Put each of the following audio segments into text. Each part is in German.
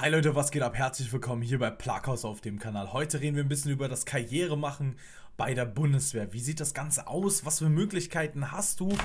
Hi Leute, was geht ab? Herzlich willkommen hier bei Plaghaus auf dem Kanal. Heute reden wir ein bisschen über das Karrieremachen bei der Bundeswehr. Wie sieht das Ganze aus? Was für Möglichkeiten hast du?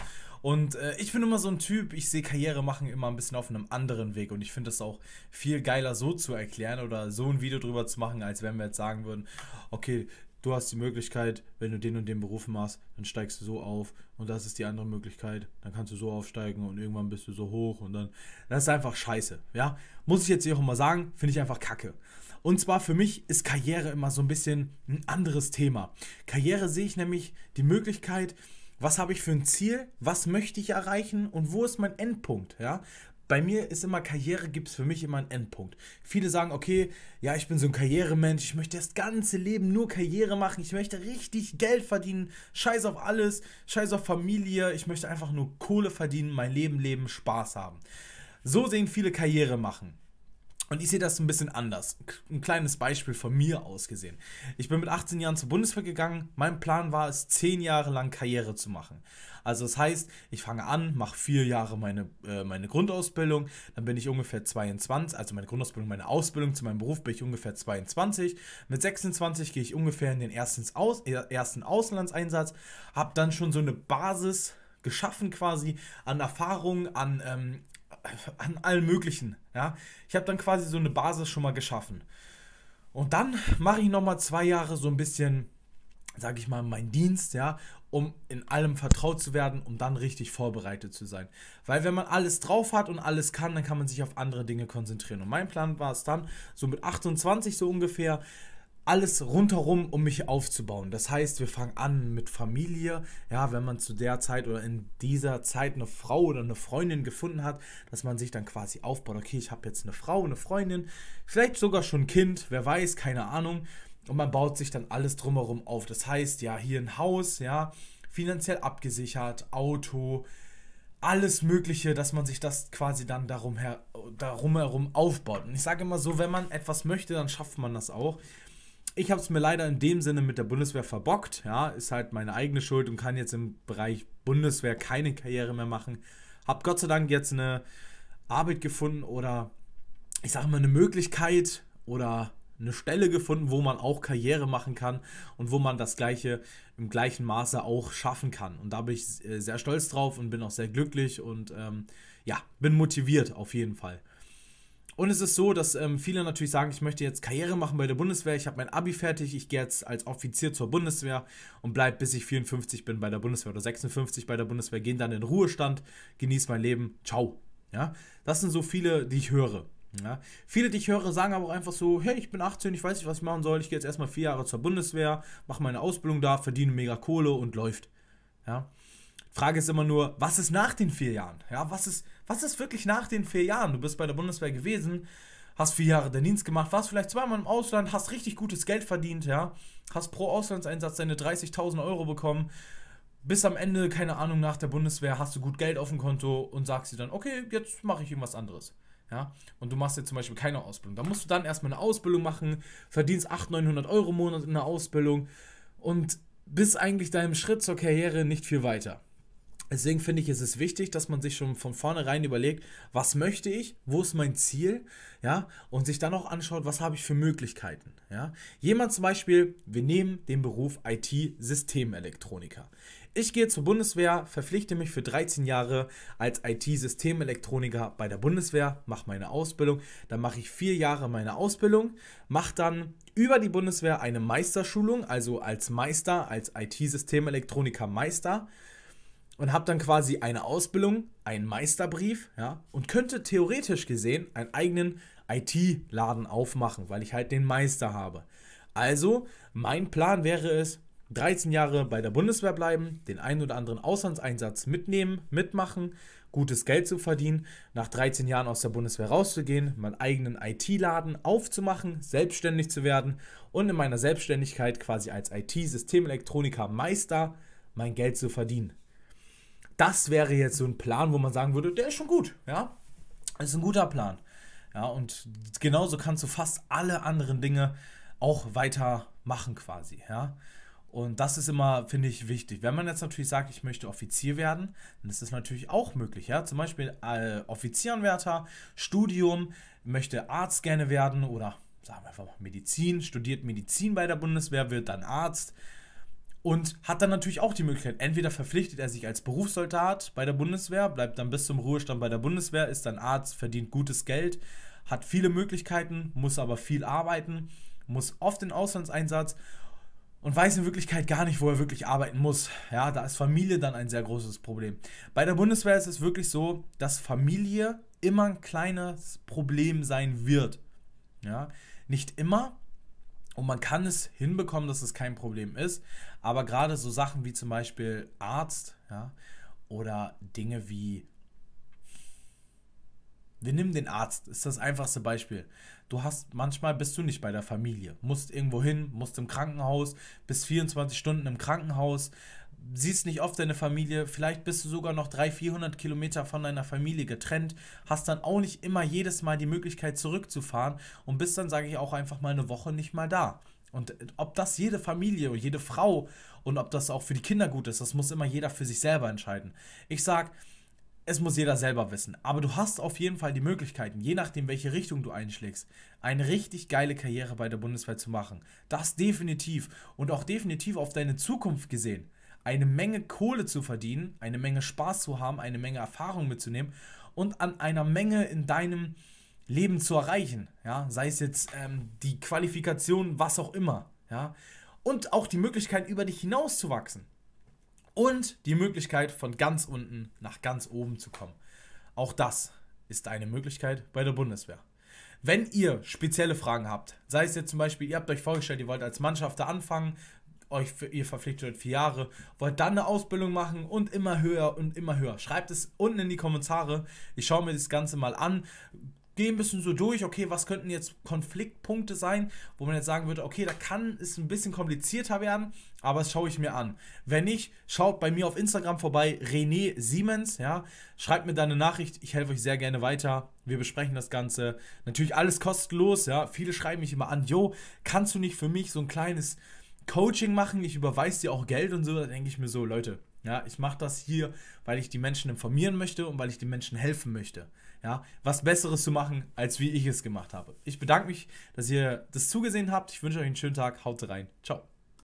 Und äh, ich bin immer so ein Typ, ich sehe Karriere machen immer ein bisschen auf einem anderen Weg und ich finde es auch viel geiler so zu erklären oder so ein Video drüber zu machen, als wenn wir jetzt sagen würden, okay, du hast die Möglichkeit, wenn du den und den Beruf machst, dann steigst du so auf und das ist die andere Möglichkeit, dann kannst du so aufsteigen und irgendwann bist du so hoch und dann, das ist einfach scheiße, ja. Muss ich jetzt hier auch immer sagen, finde ich einfach kacke. Und zwar für mich ist Karriere immer so ein bisschen ein anderes Thema. Karriere sehe ich nämlich die Möglichkeit, was habe ich für ein Ziel, was möchte ich erreichen und wo ist mein Endpunkt, ja? bei mir ist immer Karriere, gibt es für mich immer einen Endpunkt. Viele sagen, okay, ja, ich bin so ein Karrieremensch, ich möchte das ganze Leben nur Karriere machen, ich möchte richtig Geld verdienen, scheiß auf alles, scheiß auf Familie, ich möchte einfach nur Kohle verdienen, mein Leben leben, Spaß haben. So sehen viele Karriere machen. Und ich sehe das ein bisschen anders. Ein kleines Beispiel von mir aus gesehen. Ich bin mit 18 Jahren zur Bundeswehr gegangen. Mein Plan war es, 10 Jahre lang Karriere zu machen. Also das heißt, ich fange an, mache 4 Jahre meine, äh, meine Grundausbildung. Dann bin ich ungefähr 22, also meine Grundausbildung, meine Ausbildung zu meinem Beruf bin ich ungefähr 22. Mit 26 gehe ich ungefähr in den ersten, Aus, äh, ersten Auslandseinsatz. Habe dann schon so eine Basis geschaffen quasi an Erfahrungen, an ähm, an allem Möglichen. Ja? Ich habe dann quasi so eine Basis schon mal geschaffen. Und dann mache ich nochmal zwei Jahre so ein bisschen, sage ich mal, meinen Dienst, ja, um in allem vertraut zu werden, um dann richtig vorbereitet zu sein. Weil wenn man alles drauf hat und alles kann, dann kann man sich auf andere Dinge konzentrieren. Und mein Plan war es dann, so mit 28 so ungefähr, alles rundherum, um mich aufzubauen. Das heißt, wir fangen an mit Familie. Ja, wenn man zu der Zeit oder in dieser Zeit eine Frau oder eine Freundin gefunden hat, dass man sich dann quasi aufbaut. Okay, ich habe jetzt eine Frau, eine Freundin, vielleicht sogar schon ein Kind, wer weiß, keine Ahnung. Und man baut sich dann alles drumherum auf. Das heißt, ja, hier ein Haus, ja, finanziell abgesichert, Auto, alles Mögliche, dass man sich das quasi dann darum her, darum herum aufbaut. Und ich sage immer so, wenn man etwas möchte, dann schafft man das auch ich habe es mir leider in dem Sinne mit der Bundeswehr verbockt. Ja, ist halt meine eigene Schuld und kann jetzt im Bereich Bundeswehr keine Karriere mehr machen. Hab Gott sei Dank jetzt eine Arbeit gefunden oder ich sage mal eine Möglichkeit oder eine Stelle gefunden, wo man auch Karriere machen kann und wo man das gleiche im gleichen Maße auch schaffen kann. Und da bin ich äh, sehr stolz drauf und bin auch sehr glücklich und ähm, ja, bin motiviert auf jeden Fall. Und es ist so, dass ähm, viele natürlich sagen, ich möchte jetzt Karriere machen bei der Bundeswehr, ich habe mein Abi fertig, ich gehe jetzt als Offizier zur Bundeswehr und bleibe bis ich 54 bin bei der Bundeswehr oder 56 bei der Bundeswehr, gehen dann in Ruhestand, genieße mein Leben, ciao. Ja, das sind so viele, die ich höre. Ja? Viele, die ich höre, sagen aber auch einfach so, hey, ich bin 18, ich weiß nicht, was ich machen soll, ich gehe jetzt erstmal vier Jahre zur Bundeswehr, mache meine Ausbildung da, verdiene mega Kohle und läuft. Ja? Frage ist immer nur, was ist nach den vier Jahren? Ja, was ist, was ist wirklich nach den vier Jahren? Du bist bei der Bundeswehr gewesen, hast vier Jahre den Dienst gemacht, warst vielleicht zweimal im Ausland, hast richtig gutes Geld verdient, ja, hast pro Auslandseinsatz deine 30.000 Euro bekommen. Bis am Ende, keine Ahnung, nach der Bundeswehr hast du gut Geld auf dem Konto und sagst dir dann, okay, jetzt mache ich irgendwas anderes. Ja, und du machst jetzt zum Beispiel keine Ausbildung. Da musst du dann erstmal eine Ausbildung machen, verdienst 800, 900 Euro im Monat in der Ausbildung und bist eigentlich deinem Schritt zur Karriere nicht viel weiter. Deswegen finde ich, ist es wichtig, dass man sich schon von vornherein überlegt, was möchte ich, wo ist mein Ziel, ja, und sich dann auch anschaut, was habe ich für Möglichkeiten, ja. Jemand zum Beispiel, wir nehmen den Beruf IT-Systemelektroniker. Ich gehe zur Bundeswehr, verpflichte mich für 13 Jahre als IT-Systemelektroniker bei der Bundeswehr, mache meine Ausbildung, dann mache ich vier Jahre meine Ausbildung, mache dann über die Bundeswehr eine Meisterschulung, also als Meister, als IT-Systemelektroniker Meister. -Meister und habe dann quasi eine Ausbildung, einen Meisterbrief, ja, und könnte theoretisch gesehen einen eigenen IT-Laden aufmachen, weil ich halt den Meister habe. Also, mein Plan wäre es, 13 Jahre bei der Bundeswehr bleiben, den einen oder anderen Auslandseinsatz mitnehmen, mitmachen, gutes Geld zu verdienen, nach 13 Jahren aus der Bundeswehr rauszugehen, meinen eigenen IT-Laden aufzumachen, selbstständig zu werden und in meiner Selbstständigkeit quasi als IT-Systemelektroniker Meister mein Geld zu verdienen das wäre jetzt so ein Plan, wo man sagen würde, der ist schon gut, ja. Das ist ein guter Plan. Ja, und genauso kannst du fast alle anderen Dinge auch weitermachen quasi, ja. Und das ist immer, finde ich, wichtig. Wenn man jetzt natürlich sagt, ich möchte Offizier werden, dann ist das natürlich auch möglich. Ja? Zum Beispiel äh, Offizieranwärter, Studium, möchte Arzt gerne werden oder sagen wir einfach mal Medizin, studiert Medizin bei der Bundeswehr, wird dann Arzt, und hat dann natürlich auch die Möglichkeit, entweder verpflichtet er sich als Berufssoldat bei der Bundeswehr, bleibt dann bis zum Ruhestand bei der Bundeswehr, ist dann Arzt, verdient gutes Geld, hat viele Möglichkeiten, muss aber viel arbeiten, muss oft in Auslandseinsatz und weiß in Wirklichkeit gar nicht, wo er wirklich arbeiten muss. Ja, da ist Familie dann ein sehr großes Problem. Bei der Bundeswehr ist es wirklich so, dass Familie immer ein kleines Problem sein wird. Ja, nicht immer, und man kann es hinbekommen, dass es kein Problem ist. Aber gerade so Sachen wie zum Beispiel Arzt ja, oder Dinge wie... Wir nehmen den Arzt, ist das einfachste Beispiel. Du hast manchmal bist du nicht bei der Familie, musst irgendwo hin, musst im Krankenhaus, bist 24 Stunden im Krankenhaus, siehst nicht oft deine Familie, vielleicht bist du sogar noch 300, 400 Kilometer von deiner Familie getrennt, hast dann auch nicht immer jedes Mal die Möglichkeit zurückzufahren und bist dann, sage ich auch einfach mal eine Woche nicht mal da. Und äh, ob das jede Familie, jede Frau und ob das auch für die Kinder gut ist, das muss immer jeder für sich selber entscheiden. Ich sage, es muss jeder selber wissen. Aber du hast auf jeden Fall die Möglichkeiten, je nachdem, welche Richtung du einschlägst, eine richtig geile Karriere bei der Bundeswehr zu machen. Das definitiv. Und auch definitiv auf deine Zukunft gesehen eine Menge Kohle zu verdienen, eine Menge Spaß zu haben, eine Menge Erfahrung mitzunehmen und an einer Menge in deinem Leben zu erreichen. Ja? Sei es jetzt ähm, die Qualifikation, was auch immer. Ja? Und auch die Möglichkeit, über dich hinaus zu wachsen. Und die Möglichkeit, von ganz unten nach ganz oben zu kommen. Auch das ist eine Möglichkeit bei der Bundeswehr. Wenn ihr spezielle Fragen habt, sei es jetzt zum Beispiel, ihr habt euch vorgestellt, ihr wollt als Mannschaft da anfangen, euch für ihr verpflichtet wird für Jahre, wollt dann eine Ausbildung machen und immer höher und immer höher. Schreibt es unten in die Kommentare. Ich schaue mir das Ganze mal an. Gehe ein bisschen so durch, okay, was könnten jetzt Konfliktpunkte sein, wo man jetzt sagen würde, okay, da kann es ein bisschen komplizierter werden, aber das schaue ich mir an. Wenn nicht, schaut bei mir auf Instagram vorbei, René Siemens, ja, schreibt mir da eine Nachricht, ich helfe euch sehr gerne weiter, wir besprechen das Ganze. Natürlich alles kostenlos, ja, viele schreiben mich immer an, jo, kannst du nicht für mich so ein kleines Coaching machen, ich überweise dir auch Geld und so, da denke ich mir so, Leute, ja, ich mache das hier, weil ich die Menschen informieren möchte und weil ich den Menschen helfen möchte. Ja, was Besseres zu machen, als wie ich es gemacht habe. Ich bedanke mich, dass ihr das zugesehen habt. Ich wünsche euch einen schönen Tag. Haut rein. Ciao.